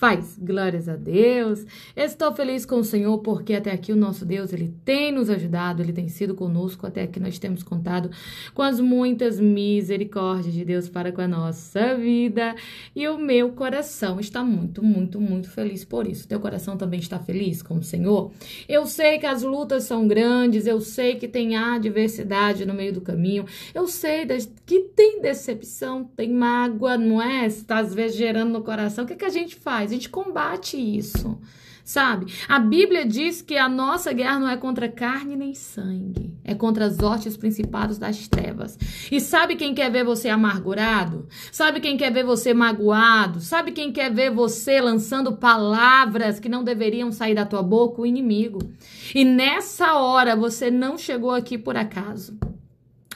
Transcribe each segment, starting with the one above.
faz. Glórias a Deus. Estou feliz com o Senhor porque até aqui o nosso Deus, ele tem nos ajudado, ele tem sido conosco até aqui nós temos contado com as muitas misericórdias de Deus para com a nossa vida. E o meu coração está muito, muito, muito feliz por isso. Teu coração também está feliz com o Senhor? Eu sei que as lutas são grandes, eu sei que tem adversidade no meio do caminho. Eu sei que tem decepção, tem mágoa, não é? Está às vezes gerando no coração. O que, é que a gente faz? A gente combate isso, sabe? A Bíblia diz que a nossa guerra não é contra carne nem sangue, é contra as hostes principados das trevas. E sabe quem quer ver você amargurado? Sabe quem quer ver você magoado? Sabe quem quer ver você lançando palavras que não deveriam sair da tua boca? O inimigo. E nessa hora você não chegou aqui por acaso.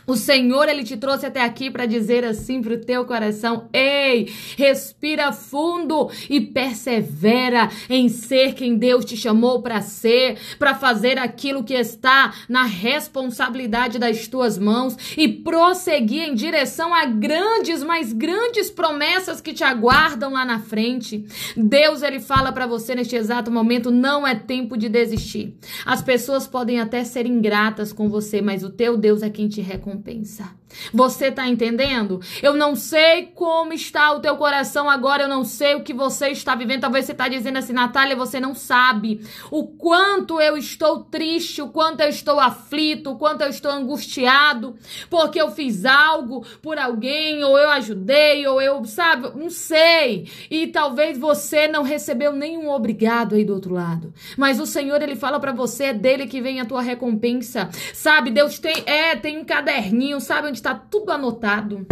O Senhor, Ele te trouxe até aqui para dizer assim para o teu coração: ei, respira fundo e persevera em ser quem Deus te chamou para ser, para fazer aquilo que está na responsabilidade das tuas mãos e prosseguir em direção a grandes, mas grandes promessas que te aguardam lá na frente. Deus, Ele fala para você neste exato momento: não é tempo de desistir. As pessoas podem até ser ingratas com você, mas o teu Deus é quem te reconhece pensar você tá entendendo? Eu não sei como está o teu coração agora, eu não sei o que você está vivendo. Talvez você está dizendo assim, Natália, você não sabe o quanto eu estou triste, o quanto eu estou aflito, o quanto eu estou angustiado, porque eu fiz algo por alguém, ou eu ajudei, ou eu, sabe, não sei. E talvez você não recebeu nenhum obrigado aí do outro lado. Mas o Senhor, ele fala para você, é dele que vem a tua recompensa. Sabe, Deus tem, é, tem um caderninho, sabe onde está tudo anotado.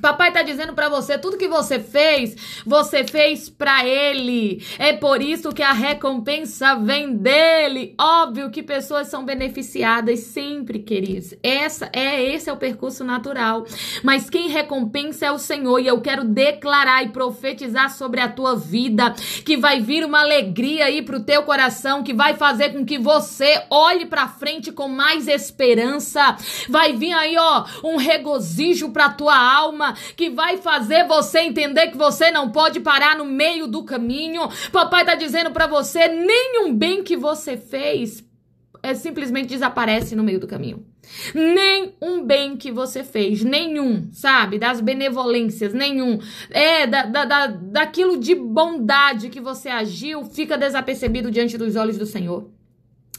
Papai tá dizendo para você, tudo que você fez, você fez para ele. É por isso que a recompensa vem dele. Óbvio que pessoas são beneficiadas sempre, queridos. Essa é esse é o percurso natural. Mas quem recompensa é o Senhor e eu quero declarar e profetizar sobre a tua vida que vai vir uma alegria aí pro teu coração, que vai fazer com que você olhe para frente com mais esperança. Vai vir aí, ó, um regozijo pra tua alma forma que vai fazer você entender que você não pode parar no meio do caminho. Papai tá dizendo para você, nenhum bem que você fez é, simplesmente desaparece no meio do caminho. Nem um bem que você fez, nenhum, sabe? Das benevolências, nenhum. É, da, da, da, daquilo de bondade que você agiu, fica desapercebido diante dos olhos do Senhor.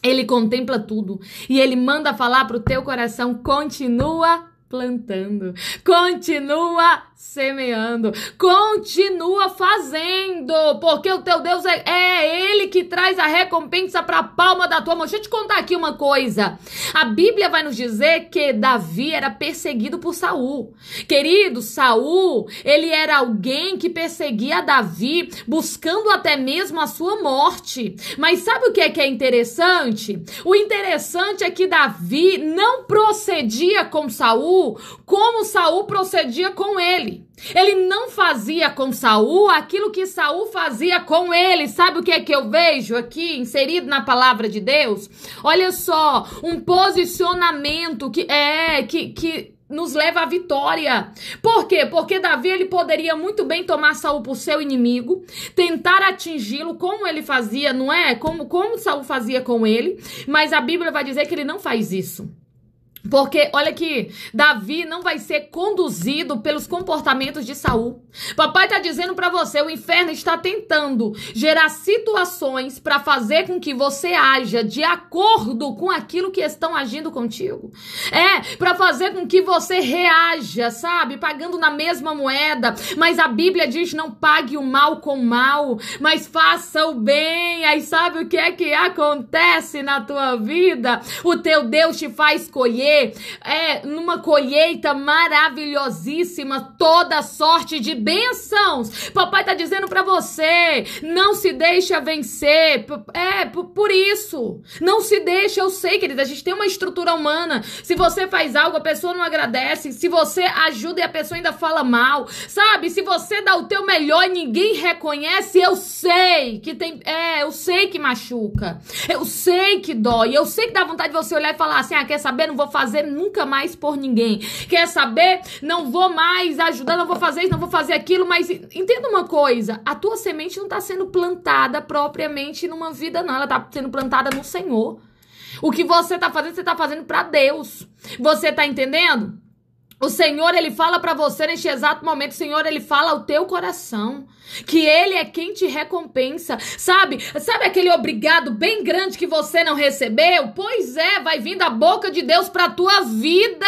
Ele contempla tudo e ele manda falar pro teu coração: continua plantando, continua semeando, continua fazendo, porque o teu Deus é, é Ele que traz a recompensa para a palma da tua mão. Deixa eu te contar aqui uma coisa. A Bíblia vai nos dizer que Davi era perseguido por Saul. Querido, Saul, ele era alguém que perseguia Davi, buscando até mesmo a sua morte. Mas sabe o que é que é interessante? O interessante é que Davi não procedia com Saul Saul, como Saul procedia com ele. Ele não fazia com Saul aquilo que Saul fazia com ele. Sabe o que é que eu vejo aqui inserido na palavra de Deus? Olha só, um posicionamento que é que, que nos leva à vitória. Por quê? Porque Davi ele poderia muito bem tomar Saul por seu inimigo, tentar atingi-lo como ele fazia, não é? Como como Saul fazia com ele, mas a Bíblia vai dizer que ele não faz isso. Porque olha aqui, Davi não vai ser conduzido pelos comportamentos de Saul. Papai está dizendo para você, o inferno está tentando gerar situações para fazer com que você haja de acordo com aquilo que estão agindo contigo. É, para fazer com que você reaja, sabe? Pagando na mesma moeda, mas a Bíblia diz não pague o mal com mal, mas faça o bem. Aí sabe o que é que acontece na tua vida? O teu Deus te faz colher, é, numa colheita maravilhosíssima, toda sorte de bênçãos. Papai está dizendo para você, não se deixa vencer. É, por isso. Não se deixa, eu sei, querida, a gente tem uma estrutura humana. Se você faz algo, a pessoa não agradece. Se você ajuda e a pessoa ainda fala mal. Sabe? Se você dá o teu melhor e ninguém reconhece, eu sei que tem, é, eu sei que machuca. Eu sei que dói. Eu sei que dá vontade de você olhar e falar assim: "Ah, quer saber? Não vou fazer nunca mais por ninguém. Quer saber? Não vou mais ajudar, não vou fazer isso, não vou fazer fazer aquilo, mas entenda uma coisa: a tua semente não está sendo plantada propriamente numa vida, não. Ela está sendo plantada no Senhor. O que você está fazendo, você está fazendo para Deus. Você está entendendo? O Senhor, ele fala para você neste exato momento, o Senhor, ele fala ao teu coração, que ele é quem te recompensa. Sabe? Sabe aquele obrigado bem grande que você não recebeu? Pois é, vai vir da boca de Deus para tua vida.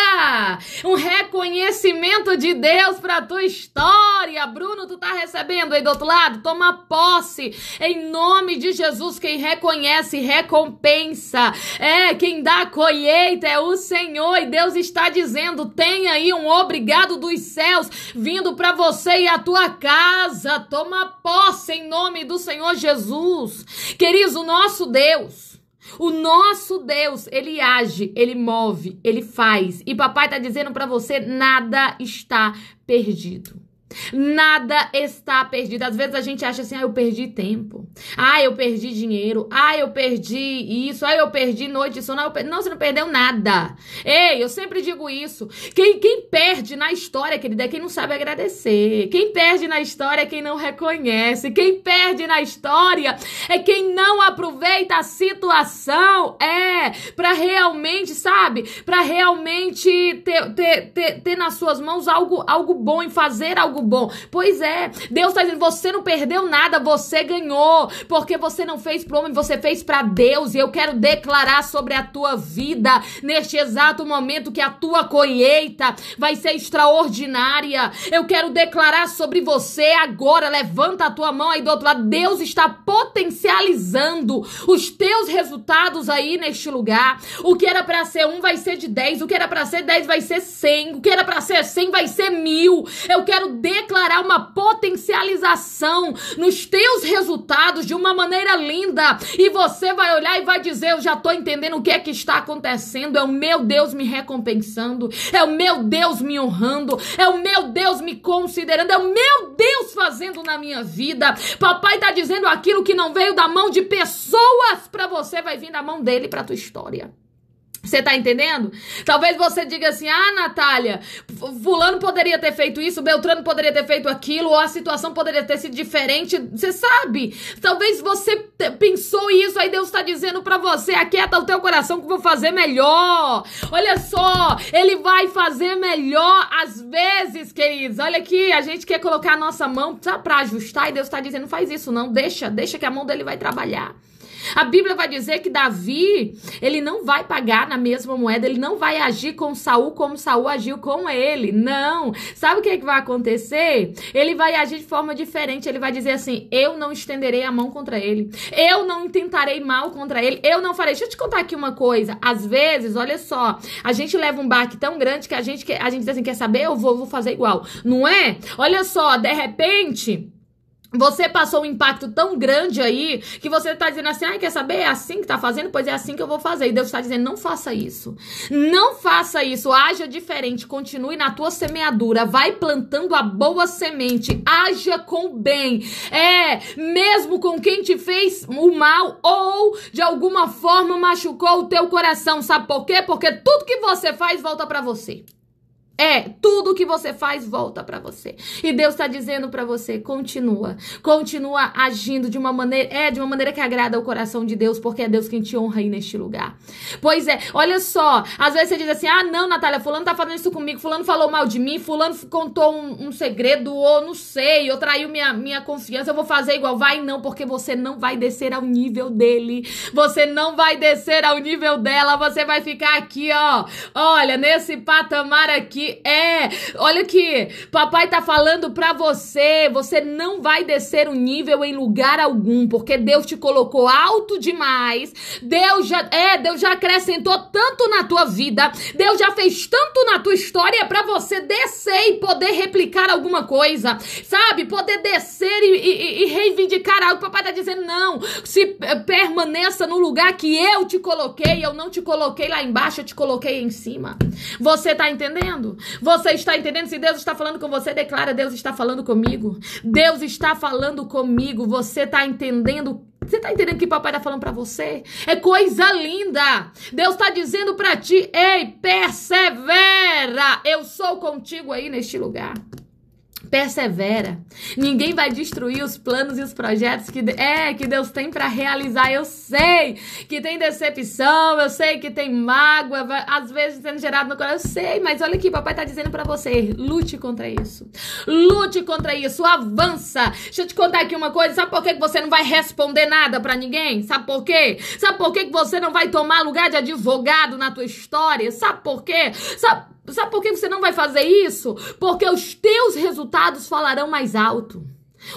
Um reconhecimento de Deus para tua história. Bruno, tu tá recebendo aí do outro lado? Toma posse. Em nome de Jesus, quem reconhece, recompensa. É, quem dá a colheita é o Senhor e Deus está dizendo: "Tem aí um obrigado dos céus vindo para você e a tua casa. Toma posse em nome do Senhor Jesus." Queridos, o nosso Deus o nosso Deus, ele age, ele move, ele faz. E papai está dizendo para você, nada está perdido. Nada está perdido. Às vezes a gente acha assim, ah, eu perdi tempo. Ah, eu perdi dinheiro. Ah, eu perdi isso. Ah, eu perdi noite de sono. Não, você não perdeu nada. Ei, eu sempre digo isso. Quem, quem perde na história, querida, é quem não sabe agradecer. Quem perde na história é quem não reconhece. Quem perde na história é quem não aproveita a situação. É, para realmente, sabe? Para realmente ter, ter, ter, ter, nas suas mãos algo, algo bom e fazer algo bom. Pois é, Deus tá dizendo, você não perdeu nada, você ganhou porque você não fez o homem, você fez para Deus. E eu quero declarar sobre a tua vida neste exato momento que a tua colheita vai ser extraordinária. Eu quero declarar sobre você agora. Levanta a tua mão aí do outro lado. Deus está potencializando os teus resultados aí neste lugar. O que era para ser um vai ser de dez, o que era para ser dez vai ser cem, o que era para ser cem vai ser mil. Eu quero declarar uma potencialização nos teus resultados de uma maneira linda. E você vai olhar e vai dizer: Eu já estou entendendo o que é que está acontecendo. É o meu Deus me recompensando. É o meu Deus me honrando. É o meu Deus me considerando. É o meu Deus fazendo na minha vida. Papai está dizendo aquilo que não veio da mão de pessoas para você, vai vir da mão dele para tua história. Você tá entendendo? Talvez você diga assim: ah, Natália, Fulano poderia ter feito isso, Beltrano poderia ter feito aquilo, ou a situação poderia ter sido diferente. Você sabe? Talvez você pensou isso, aí Deus tá dizendo para você: aquieta o teu coração que eu vou fazer melhor. Olha só, ele vai fazer melhor às vezes, queridos. Olha aqui, a gente quer colocar a nossa mão só pra ajustar, e Deus tá dizendo: não faz isso, não. Deixa, deixa que a mão dele vai trabalhar. A Bíblia vai dizer que Davi, ele não vai pagar na mesma moeda, ele não vai agir com Saul como Saul agiu com ele. Não. Sabe o que, é que vai acontecer? Ele vai agir de forma diferente. Ele vai dizer assim: "Eu não estenderei a mão contra ele. Eu não intentarei mal contra ele. Eu não farei". Deixa eu te contar aqui uma coisa. Às vezes, olha só, a gente leva um baque tão grande que a gente a gente diz assim: "Quer saber? Eu vou, vou fazer igual". Não é? Olha só, de repente, você passou um impacto tão grande aí que você tá dizendo assim: ai, quer saber? É assim que tá fazendo? Pois é assim que eu vou fazer. E Deus está dizendo: não faça isso. Não faça isso. Haja diferente. Continue na tua semeadura. Vai plantando a boa semente. Haja com bem. É, mesmo com quem te fez o mal ou de alguma forma machucou o teu coração. Sabe por quê? Porque tudo que você faz volta para você. É, tudo que você faz volta para você. E Deus está dizendo para você, continua. Continua agindo de uma maneira, é, de uma maneira que agrada o coração de Deus, porque é Deus quem te honra aí neste lugar. Pois é, olha só, às vezes você diz assim: "Ah, não, Natália, fulano tá fazendo isso comigo, fulano falou mal de mim, fulano contou um, um segredo ou não sei, ou traiu minha minha confiança, eu vou fazer igual". Vai não, porque você não vai descer ao nível dele. Você não vai descer ao nível dela, você vai ficar aqui, ó. Olha, nesse patamar aqui é, olha aqui. Papai tá falando pra você. Você não vai descer o um nível em lugar algum, porque Deus te colocou alto demais. Deus já, é, Deus já acrescentou tanto na tua vida. Deus já fez tanto na tua história para você descer e poder replicar alguma coisa, sabe? Poder descer e, e, e reivindicar algo. Papai tá dizendo, não, se permaneça no lugar que eu te coloquei, eu não te coloquei lá embaixo, eu te coloquei em cima. Você tá entendendo? Você está entendendo? Se Deus está falando com você, declara: Deus está falando comigo. Deus está falando comigo. Você está entendendo você está entendendo o que papai está falando para você? É coisa linda. Deus está dizendo para ti: "Ei, persevera. Eu sou contigo aí neste lugar." Persevera. Ninguém vai destruir os planos e os projetos que é que Deus tem para realizar. Eu sei que tem decepção, eu sei que tem mágoa, às vezes sendo gerado no coração. Eu sei, mas olha aqui, papai tá dizendo para você, lute contra isso. Lute contra isso, avança. Deixa eu te contar aqui uma coisa, sabe por que você não vai responder nada para ninguém? Sabe por quê? Sabe por que você não vai tomar lugar de advogado na tua história? Sabe por quê? Sabe Sabe por que você não vai fazer isso? Porque os teus resultados falarão mais alto.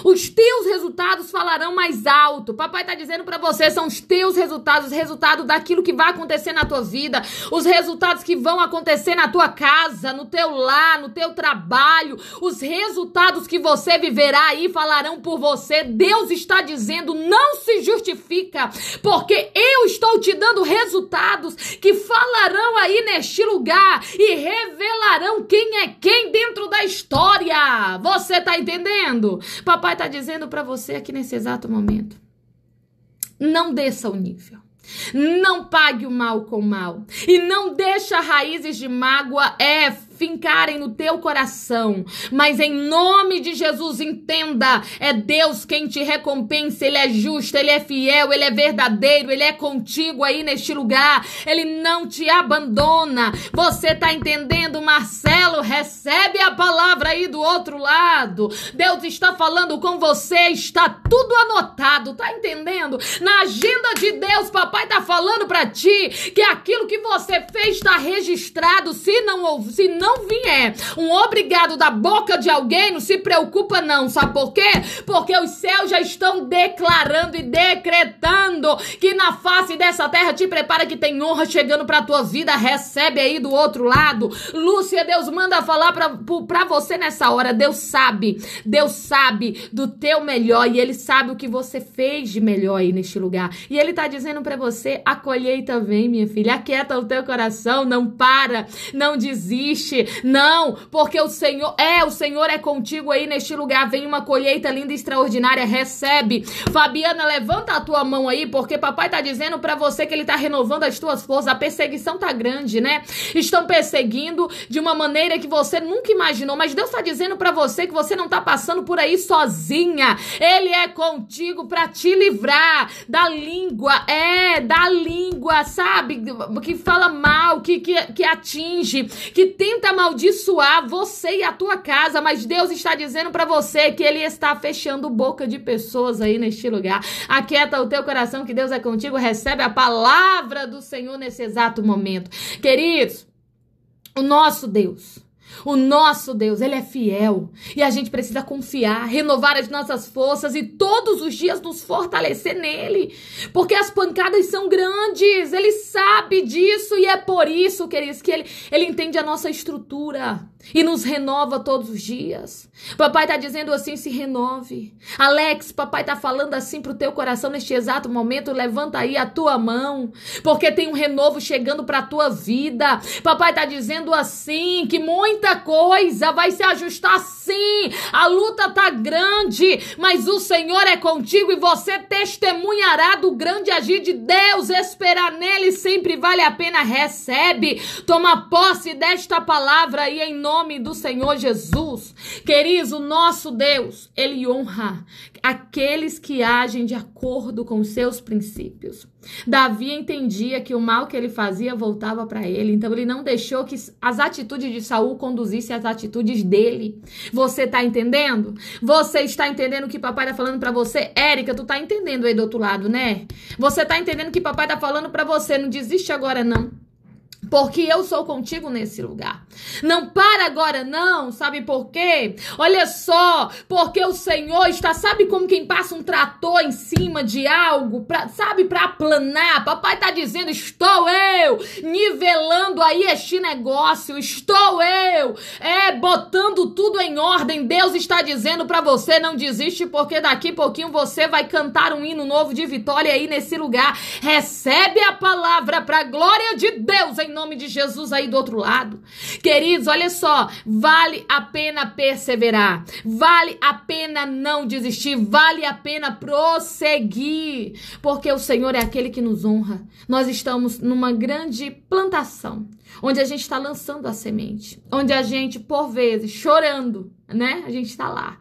Os teus resultados falarão mais alto. Papai está dizendo para você, são os teus resultados, os resultados daquilo que vai acontecer na tua vida, os resultados que vão acontecer na tua casa, no teu lar, no teu trabalho, os resultados que você viverá aí falarão por você. Deus está dizendo, não se justifica, porque eu estou te dando resultados que falarão aí neste lugar e revelarão quem é história. Você tá entendendo? Papai tá dizendo para você aqui nesse exato momento. Não desça o nível. Não pague o mal com mal e não deixa raízes de mágoa é fincarem no teu coração. Mas em nome de Jesus, entenda: é Deus quem te recompensa, Ele é justo, Ele é fiel, Ele é verdadeiro, Ele é contigo aí neste lugar, Ele não te abandona. Você está entendendo, Marcelo? Recebe a palavra aí do outro lado. Deus está falando com você, está tudo anotado, tá entendendo? Na agenda de Deus, papai está falando para ti que aquilo que você fez está registrado. Se não, se não não vier um obrigado da boca de alguém, não se preocupa não, sabe por quê? Porque os céus já estão declarando e decretando que na face dessa terra te prepara que tem honra chegando pra tua vida, recebe aí do outro lado. Lúcia, Deus manda falar pra, para você nessa hora, Deus sabe, Deus sabe do teu melhor e Ele sabe o que você fez de melhor aí neste lugar. E Ele tá dizendo para você, a colheita vem, minha filha, aquieta o teu coração, não para, não desiste, não, porque o Senhor é, o Senhor é contigo aí neste lugar. Vem uma colheita linda, extraordinária, recebe. Fabiana, levanta a tua mão aí, porque papai tá dizendo para você que ele tá renovando as tuas forças. A perseguição tá grande, né? Estão perseguindo de uma maneira que você nunca imaginou, mas Deus tá dizendo para você que você não tá passando por aí sozinha. Ele é contigo para te livrar da língua, é, da língua, sabe? Que fala mal, que, que, que atinge, que tenta tenta amaldiçoar você e a tua casa, mas Deus está dizendo para você que ele está fechando boca de pessoas aí neste lugar. Aquieta o teu coração que Deus é contigo, recebe a palavra do Senhor nesse exato momento. Queridos, o nosso Deus o nosso Deus, ele é fiel e a gente precisa confiar, renovar as nossas forças e todos os dias nos fortalecer nele, porque as pancadas são grandes, ele sabe disso e é por isso, queridos, que ele, ele entende a nossa estrutura e nos renova todos os dias. Papai está dizendo assim: se renove. Alex, papai está falando assim para o teu coração neste exato momento, levanta aí a tua mão, porque tem um renovo chegando para a tua vida. Papai está dizendo assim que muitas muita coisa vai se ajustar sim. A luta tá grande, mas o Senhor é contigo e você testemunhará do grande agir de Deus. Esperar nele sempre vale a pena. Recebe, toma posse desta palavra e em nome do Senhor Jesus. Queridos, o nosso Deus, ele honra aqueles que agem de acordo com seus princípios. Davi entendia que o mal que ele fazia voltava para ele, então ele não deixou que as atitudes de Saul conduzissem às atitudes dele. Você tá entendendo? Você está entendendo o que papai tá falando para você? Érica, tu tá entendendo aí do outro lado, né? Você tá entendendo o que papai tá falando para você? Não desiste agora não porque eu sou contigo nesse lugar. Não para agora, não, sabe por quê? Olha só, porque o Senhor está, sabe como quem passa um trator em cima de algo, pra, sabe, para aplanar. Papai está dizendo: estou eu nivelando aí este negócio, estou eu, é, botando tudo em ordem. Deus está dizendo para você: não desiste, porque daqui a pouquinho você vai cantar um hino novo de vitória aí nesse lugar. Recebe a palavra para glória de Deus em nome nome de Jesus aí do outro lado. Queridos, olha só, vale a pena perseverar, vale a pena não desistir, vale a pena prosseguir, porque o Senhor é aquele que nos honra. Nós estamos numa grande plantação, onde a gente está lançando a semente, onde a gente, por vezes, chorando, né? A gente tá lá.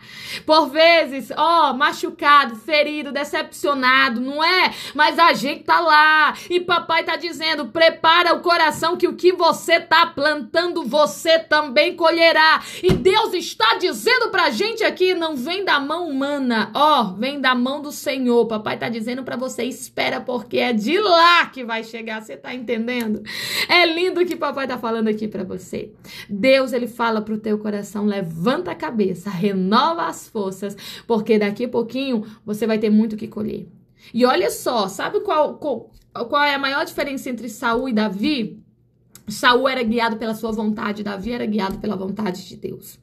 Por vezes, ó, machucado, ferido, decepcionado, não é? Mas a gente tá lá. E papai tá dizendo: prepara o coração que o que você tá plantando, você também colherá. E Deus está dizendo pra gente aqui: não vem da mão humana, ó, vem da mão do Senhor. Papai tá dizendo pra você: espera, porque é de lá que vai chegar. Você tá entendendo? É lindo o que papai tá falando aqui pra você. Deus, ele fala pro teu coração: levanta a cabeça, renova as forças, porque daqui a pouquinho você vai ter muito que colher. E olha só, sabe qual, qual, qual é a maior diferença entre Saul e Davi? Saul era guiado pela sua vontade, Davi era guiado pela vontade de Deus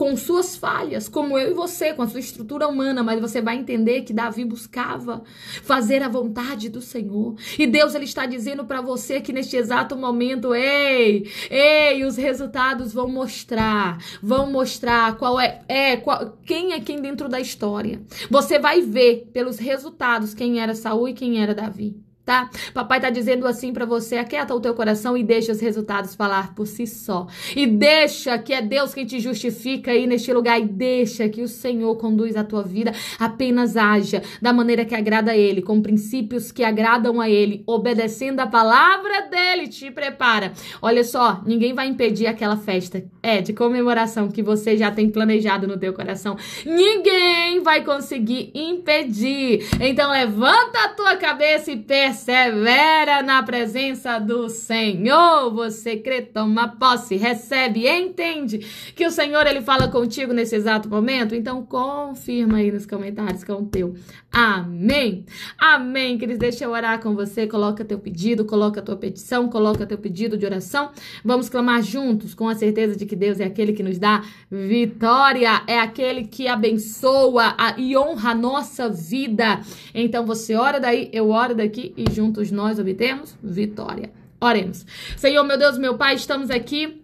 com suas falhas, como eu e você, com a sua estrutura humana, mas você vai entender que Davi buscava fazer a vontade do Senhor. E Deus ele está dizendo para você que neste exato momento, ei, ei, os resultados vão mostrar, vão mostrar qual é, é qual, quem é quem dentro da história. Você vai ver pelos resultados quem era Saul e quem era Davi tá? Papai tá dizendo assim para você, aquieta o teu coração e deixa os resultados falar por si só. E deixa que é Deus quem te justifica aí neste lugar e deixa que o Senhor conduz a tua vida, apenas haja da maneira que agrada a ele, com princípios que agradam a ele, obedecendo a palavra dele, te prepara. Olha só, ninguém vai impedir aquela festa, é, de comemoração que você já tem planejado no teu coração. Ninguém vai conseguir impedir. Então levanta a tua cabeça e pensa persevera na presença do Senhor. Você crê, toma posse, recebe, entende que o Senhor ele fala contigo nesse exato momento? Então confirma aí nos comentários que é o teu Amém. Amém, queridos. Deixa eu orar com você. Coloca teu pedido, coloca tua petição, coloca teu pedido de oração. Vamos clamar juntos com a certeza de que Deus é aquele que nos dá vitória, é aquele que abençoa e honra a nossa vida. Então você ora daí, eu oro daqui e juntos nós obtemos vitória. Oremos. Senhor, meu Deus, meu Pai, estamos aqui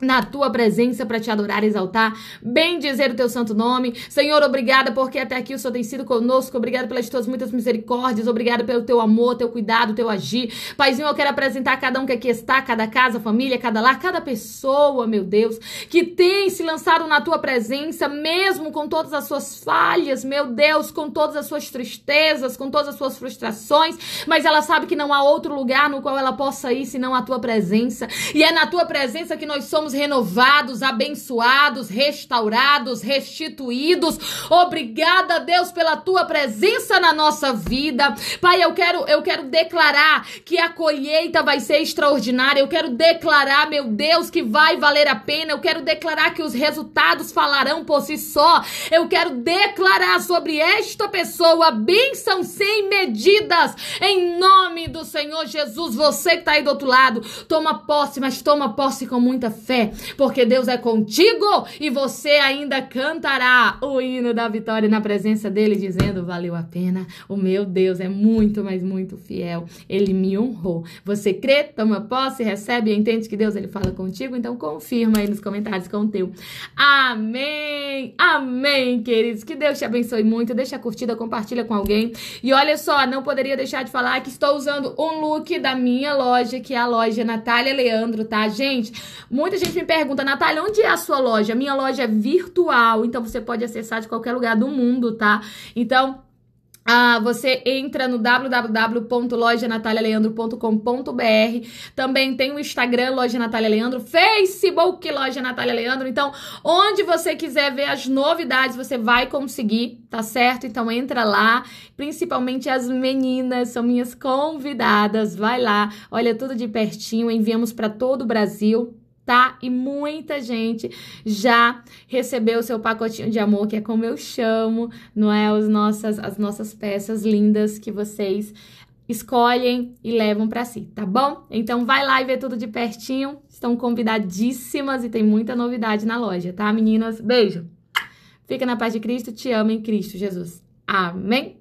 na tua presença para te adorar, exaltar, bem dizer o teu santo nome. Senhor, obrigada porque até aqui o Senhor tem sido conosco. Obrigada pelas tuas muitas misericórdias. Obrigada pelo teu amor, teu cuidado, teu agir. Paizinho, eu quero apresentar cada um que aqui está, cada casa, família, cada lar, cada pessoa, meu Deus, que tem se lançado na tua presença, mesmo com todas as suas falhas, meu Deus, com todas as suas tristezas, com todas as suas frustrações, mas ela sabe que não há outro lugar no qual ela possa ir senão a tua presença. E é na tua presença que nós somos sermos renovados, abençoados, restaurados, restituídos. Obrigada, Deus, pela tua presença na nossa vida. Pai, eu quero eu quero declarar que a colheita vai ser extraordinária. Eu quero declarar, meu Deus, que vai valer a pena. Eu quero declarar que os resultados falarão por si só. Eu quero declarar sobre esta pessoa a bênção sem medidas. Em nome do Senhor Jesus, você que está aí do outro lado, toma posse, mas toma posse com muita fé porque Deus é contigo e você ainda cantará o hino da vitória na presença dele, dizendo: Valeu a pena, o meu Deus é muito, mas muito fiel, ele me honrou. Você crê, toma posse, recebe, entende que Deus ele fala contigo, então confirma aí nos comentários com o teu. Amém, amém, queridos, que Deus te abençoe muito, deixa a curtida, compartilha com alguém. E olha só, não poderia deixar de falar que estou usando um look da minha loja, que é a loja Natália Leandro, tá, gente? Muita gente gente me pergunta, Natália, onde é a sua loja? Minha loja é virtual, então você pode acessar de qualquer lugar do mundo, tá? Então, ah, você entra no www.lojanatalialeandro.com.br. Também tem o Instagram Loja Natália Leandro, Facebook Loja Natália Leandro. Então, onde você quiser ver as novidades, você vai conseguir, tá certo? Então entra lá, principalmente as meninas são minhas convidadas. Vai lá, olha tudo de pertinho, enviamos para todo o Brasil tá? E muita gente já recebeu o seu pacotinho de amor, que é como eu chamo, não é? As nossas, as nossas peças lindas que vocês escolhem e levam para si, tá bom? Então vai lá e vê tudo de pertinho. Estão convidadíssimas e tem muita novidade na loja, tá, meninas? Beijo. Fica na paz de Cristo, te amo em Cristo Jesus. Amém.